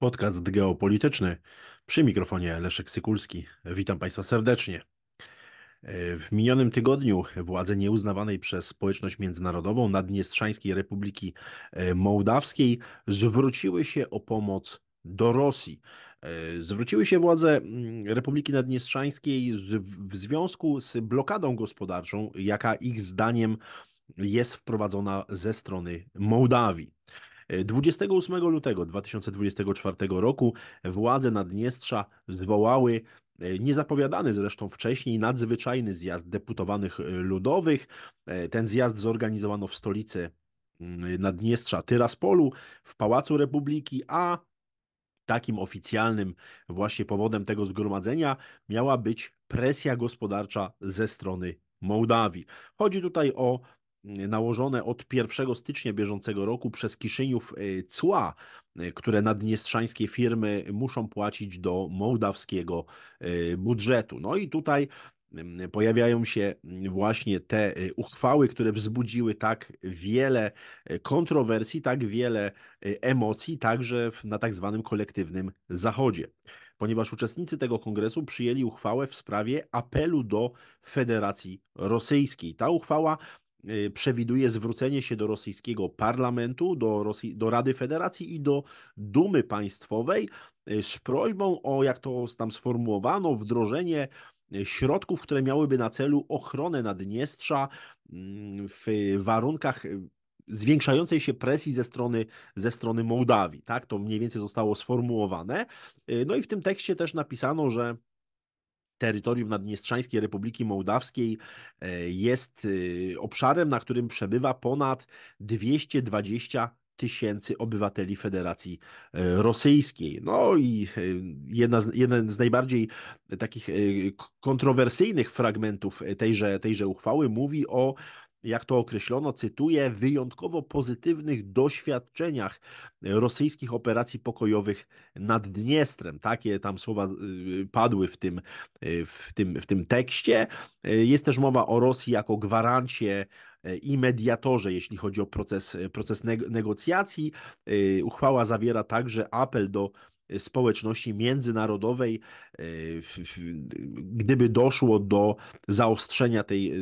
Podcast geopolityczny przy mikrofonie Leszek Sykulski. Witam Państwa serdecznie. E, w minionym tygodniu władze nieuznawanej przez społeczność międzynarodową Naddniestrzańskiej Republiki e, Mołdawskiej zwróciły się o pomoc do Rosji. E, zwróciły się władze mm, Republiki Naddniestrzańskiej w związku z blokadą gospodarczą, jaka ich zdaniem jest wprowadzona ze strony Mołdawii. 28 lutego 2024 roku władze Naddniestrza zwołały e, niezapowiadany zresztą wcześniej nadzwyczajny zjazd deputowanych e, ludowych. E, ten zjazd zorganizowano w stolicy mm, Naddniestrza Tyraspolu w Pałacu Republiki, a takim oficjalnym właśnie powodem tego zgromadzenia miała być presja gospodarcza ze strony Mołdawii. Chodzi tutaj o nałożone od 1 stycznia bieżącego roku przez Kiszyniów e, cła, e, które naddniestrzańskie firmy muszą płacić do mołdawskiego e, budżetu. No i tutaj mm, pojawiają się mm, właśnie te uchwały, które wzbudziły tak wiele kontrowersji, tak wiele emocji, także na tak zwanym kolektywnym Zachodzie ponieważ uczestnicy tego kongresu przyjęli uchwałę w sprawie apelu do Federacji Rosyjskiej. Ta uchwała Y, przewiduje zwrócenie się do rosyjskiego parlamentu, do, Rosji, do Rady Federacji i do Dumy Państwowej y, z prośbą o, jak to tam sformułowano, wdrożenie y, środków, które miałyby na celu ochronę Naddniestrza mm, w warunkach zwiększającej się presji ze strony, ze strony Mołdawii. Tak? To mniej więcej zostało sformułowane. No i w tym tekście też napisano, że terytorium Naddniestrzańskiej Republiki Mołdawskiej e, jest y, obszarem, na którym przebywa ponad 220 tysięcy obywateli Federacji e, Rosyjskiej. No i e, jedna z, jeden z najbardziej takich kontrowersyjnych fragmentów tejże, tejże uchwały mówi o jak to określono, cytuję, wyjątkowo pozytywnych doświadczeniach rosyjskich operacji pokojowych nad Dniestrem. Takie tam słowa y, padły w tym, y, w tym, w tym tekście. Jest też mowa o Rosji jako gwarancie y, i mediatorze, jeśli chodzi o proces, proces negocjacji. Uchwała zawiera także apel do społeczności międzynarodowej, e, gdyby doszło do zaostrzenia tej e,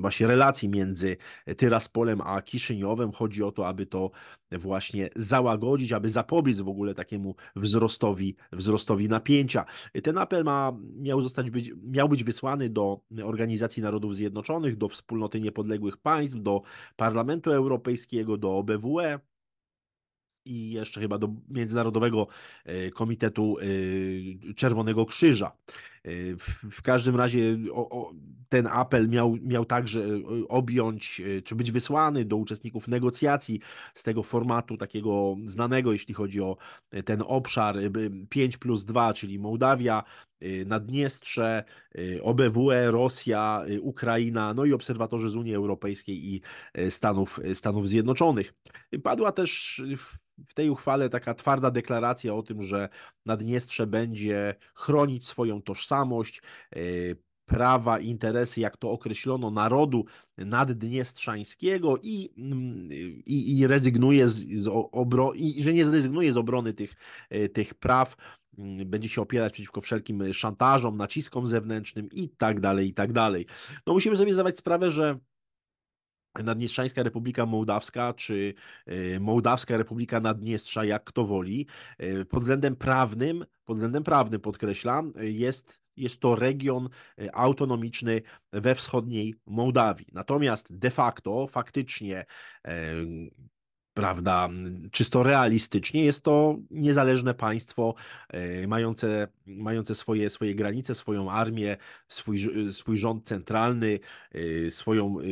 właśnie relacji między Tyraspolem a Kiszyniowem, chodzi o to, aby to właśnie załagodzić, aby zapobiec w ogóle takiemu wzrostowi, wzrostowi napięcia. Ten apel ma, miał, zostać być, miał być wysłany do Organizacji Narodów Zjednoczonych, do Wspólnoty Niepodległych Państw, do Parlamentu Europejskiego, do OBWE, i jeszcze chyba do Międzynarodowego e, Komitetu e, Czerwonego Krzyża. Y, w każdym razie y, o, o, ten apel miał, miał także y, objąć, czy być wysłany do uczestników negocjacji z tego formatu takiego znanego, jeśli chodzi o ten obszar 5 plus 2, czyli Mołdawia, Naddniestrze, OBWE, Rosja, Ukraina, no i obserwatorzy z Unii Europejskiej i Stanów, Stanów Zjednoczonych. Padła też w tej uchwale taka twarda deklaracja o tym, że Naddniestrze będzie chronić swoją tożsamość, tożsamość, e, prawa, interesy, jak to określono, narodu naddniestrzańskiego i, mm, i, i rezygnuje z, z obro, i, że nie zrezygnuje z obrony tych, e, tych praw, mm, będzie się opierać przeciwko wszelkim szantażom, naciskom zewnętrznym i tak dalej, i tak dalej. No musimy sobie zdawać sprawę, że Naddniestrzańska Republika Mołdawska czy e, Mołdawska Republika Naddniestrza, jak kto woli, e, pod względem prawnym, pod względem prawnym podkreślam, e, jest, jest to region autonomiczny we wschodniej Mołdawii. Natomiast de facto faktycznie prawda, czysto realistycznie. Jest to niezależne państwo e, mające, mające swoje, swoje granice, swoją armię, swój, swój rząd centralny, e, swoją e,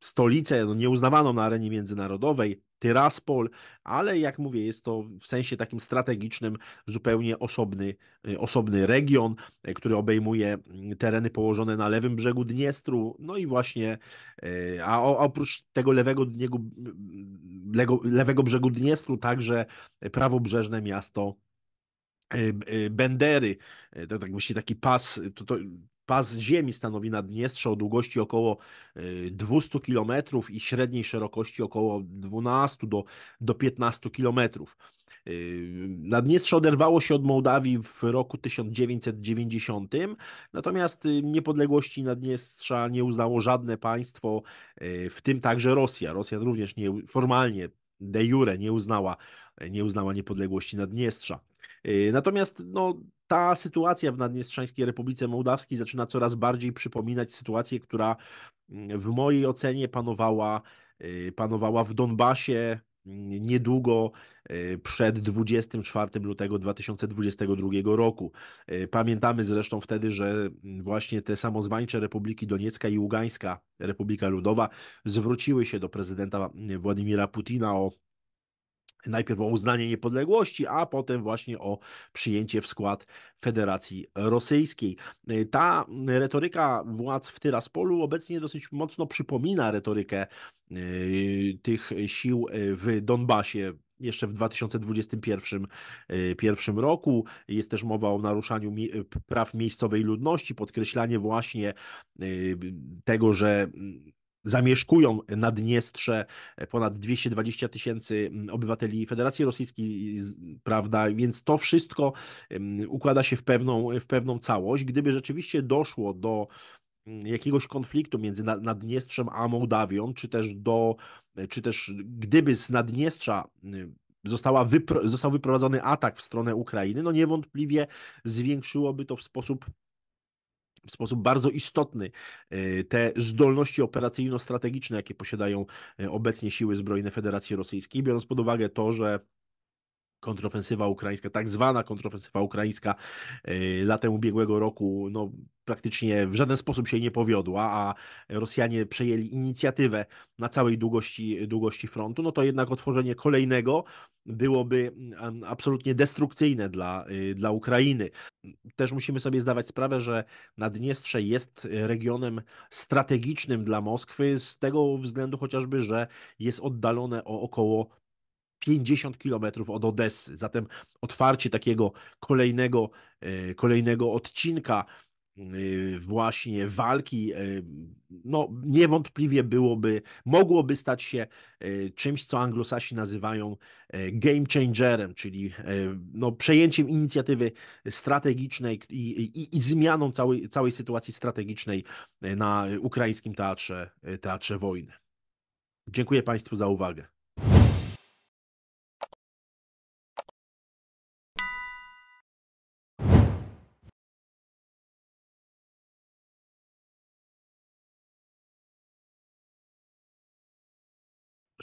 stolicę no, nieuznawaną na arenie międzynarodowej. Tyraspol, ale jak mówię, jest to w sensie takim strategicznym zupełnie osobny, y, osobny region, y, który obejmuje mm, tereny położone na lewym brzegu Dniestru, no i właśnie, y, a oprócz tego lewego, lewego brzegu Dniestru także prawobrzeżne miasto Bendery, to tak właśnie taki pas, to, to, Pas ziemi stanowi Naddniestrze o długości około 200 e, km i średniej szerokości około 12 do, do 15 km. Naddniestrze oderwało się od Mołdawii w roku 1990, natomiast e, niepodległości Naddniestrza nie uznało żadne państwo, e, w tym także Rosja. Rosja również nie, formalnie de jure nie uznała, nie uznała niepodległości Naddniestrza. Y, natomiast no, ta sytuacja w Naddniestrzańskiej Republice Mołdawskiej zaczyna coraz bardziej przypominać sytuację, która mm, w mojej ocenie panowała, y, panowała w Donbasie mm, niedługo y, przed 24 lutego 2022 roku. Pamiętamy zresztą wtedy, że mm, właśnie te samozwańcze Republiki Doniecka i Ługańska, Republika Ludowa, zwróciły się do prezydenta Władimira Putina o najpierw o uznanie niepodległości, a potem właśnie o przyjęcie w skład Federacji Rosyjskiej. E, ta retoryka władz w Tyraspolu obecnie dosyć mocno przypomina retorykę e, tych sił e, w Donbasie, jeszcze w 2021 pierwszym roku. Jest też mowa o naruszaniu praw miejscowej ludności, podkreślanie właśnie tego, że zamieszkują na e, ponad 220 tysięcy mm, obywateli Federacji Rosyjskiej, prawda? Więc to wszystko mm, układa się w pewną, w pewną całość. Gdyby rzeczywiście doszło do mm, jakiegoś konfliktu między Naddniestrzem a Mołdawią, czy też do, e, czy też gdyby z Naddniestrza została wypro, został wyprowadzony atak w stronę Ukrainy, no niewątpliwie zwiększyłoby to w sposób w sposób bardzo istotny e, te zdolności operacyjno-strategiczne, jakie posiadają e, obecnie siły zbrojne Federacji Rosyjskiej, biorąc pod uwagę to, że kontrofensywa ukraińska, tak zwana kontrofensywa ukraińska y, latem ubiegłego roku, no praktycznie w żaden sposób się nie powiodła, a Rosjanie przejęli inicjatywę na całej długości, długości frontu, no to jednak otworzenie kolejnego byłoby mm, absolutnie destrukcyjne dla, y, dla Ukrainy. Też musimy sobie zdawać sprawę, że Naddniestrze jest regionem strategicznym dla Moskwy z tego względu chociażby, że jest oddalone o około 50 kilometrów od Odessy. Zatem otwarcie takiego kolejnego, e, kolejnego odcinka e, właśnie walki, e, no niewątpliwie byłoby, mogłoby stać się czymś, co anglosasi nazywają game changerem, czyli no, przejęciem inicjatywy strategicznej i, i, i zmianą całej, całej sytuacji strategicznej na ukraińskim teatrze, teatrze wojny. Dziękuję Państwu za uwagę.